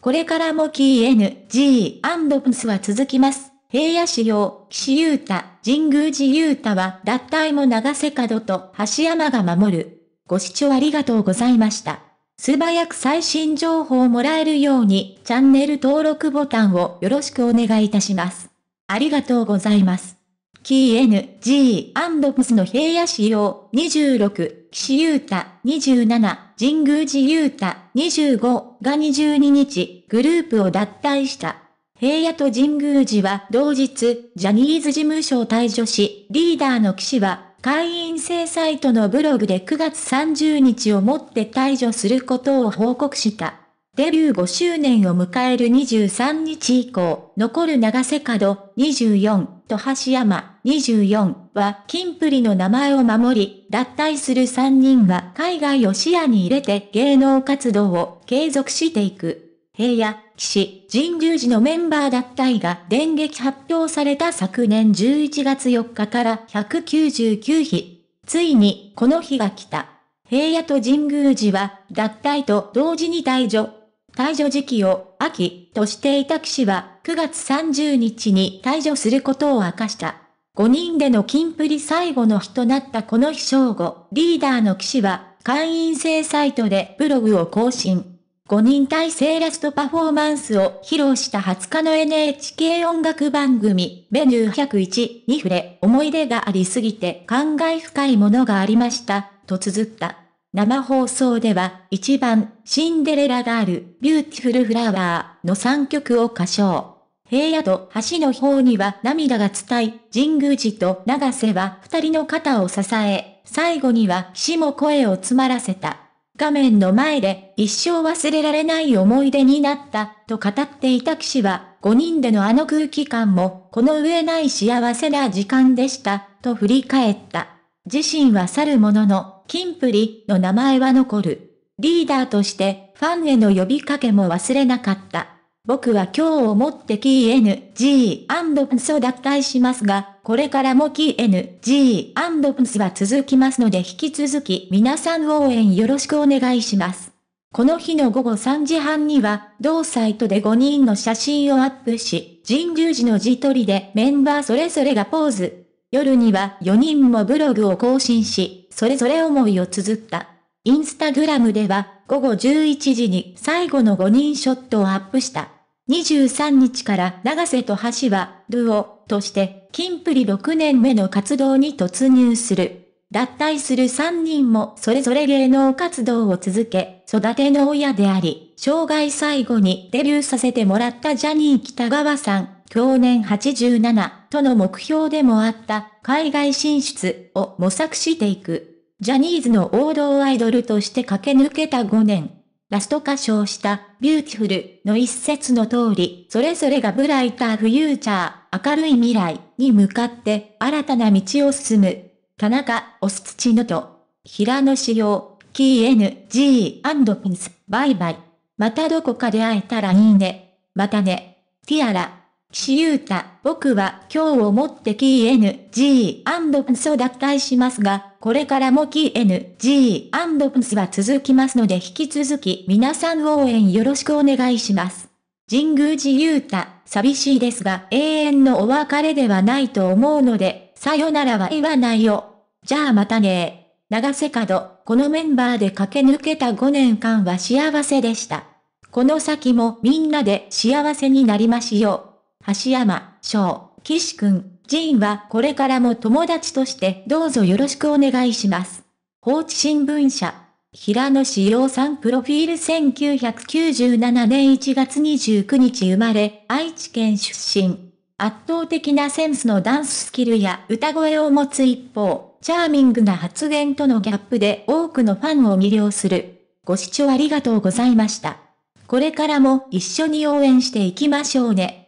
これからも k n g ド n スは続きます。平野市用、岸優太、神宮寺優太は脱退も長瀬角と橋山が守る。ご視聴ありがとうございました。素早く最新情報をもらえるようにチャンネル登録ボタンをよろしくお願いいたします。ありがとうございます。KNG&POS の平野市様、26、岸優太、27、神宮寺優太、25が22日、グループを脱退した。平野と神宮寺は同日、ジャニーズ事務所を退所し、リーダーの岸は、会員制サイトのブログで9月30日をもって退場することを報告した。デビュー5周年を迎える23日以降、残る長瀬角、24、と橋山24は金プリの名前を守り、脱退する3人は海外を視野に入れて芸能活動を継続していく。平野、騎士、神宮寺のメンバー脱退が電撃発表された昨年11月4日から199日。ついに、この日が来た。平野と神宮寺は、脱退と同時に退場。退場時期を秋としていた騎士は9月30日に退場することを明かした。5人での金プリ最後の日となったこの日正午、リーダーの騎士は会員制サイトでブログを更新。5人体制ラストパフォーマンスを披露した20日の NHK 音楽番組、メニュー101に触れ、思い出がありすぎて感慨深いものがありました、と綴った。生放送では1番シンデレラガール、ビューティフルフラワーの3曲を歌唱。平野と橋の方には涙が伝い、神宮寺と長瀬は二人の肩を支え、最後には岸も声を詰まらせた。画面の前で一生忘れられない思い出になったと語っていた岸は、5人でのあの空気感も、この上ない幸せな時間でした、と振り返った。自身は去るものの、キンプリの名前は残る。リーダーとしてファンへの呼びかけも忘れなかった。僕は今日をもって KNG&PNS を脱退しますが、これからも KNG&PNS は続きますので引き続き皆さん応援よろしくお願いします。この日の午後3時半には、同サイトで5人の写真をアップし、人流時の自撮りでメンバーそれぞれがポーズ。夜には4人もブログを更新し、それぞれ思いを綴った。インスタグラムでは、午後11時に最後の5人ショットをアップした。23日から長瀬と橋は、ルオ、として、金プリ6年目の活動に突入する。脱退する3人もそれぞれ芸能活動を続け、育ての親であり、生涯最後にデビューさせてもらったジャニー北川さん。去年87との目標でもあった海外進出を模索していく。ジャニーズの王道アイドルとして駆け抜けた5年。ラスト歌唱したビューティフルの一節の通り、それぞれがブライターフューチャー、明るい未来に向かって新たな道を進む。田中、オス土のと、平野志陽、キー N、G& ピンス、バイバイ。またどこかで会えたらいいね。またね。ティアラ。岸優太、僕は今日をもって k n g ドプスを脱退しますが、これからも k n g ドプスは続きますので引き続き皆さん応援よろしくお願いします。神宮寺優太、寂しいですが永遠のお別れではないと思うので、さよならは言わないよ。じゃあまたね長瀬角、このメンバーで駆け抜けた5年間は幸せでした。この先もみんなで幸せになりましょう。足山、翔、岸くん、ジーンはこれからも友達としてどうぞよろしくお願いします。放置新聞社。平野志陽さんプロフィール1997年1月29日生まれ、愛知県出身。圧倒的なセンスのダンススキルや歌声を持つ一方、チャーミングな発言とのギャップで多くのファンを魅了する。ご視聴ありがとうございました。これからも一緒に応援していきましょうね。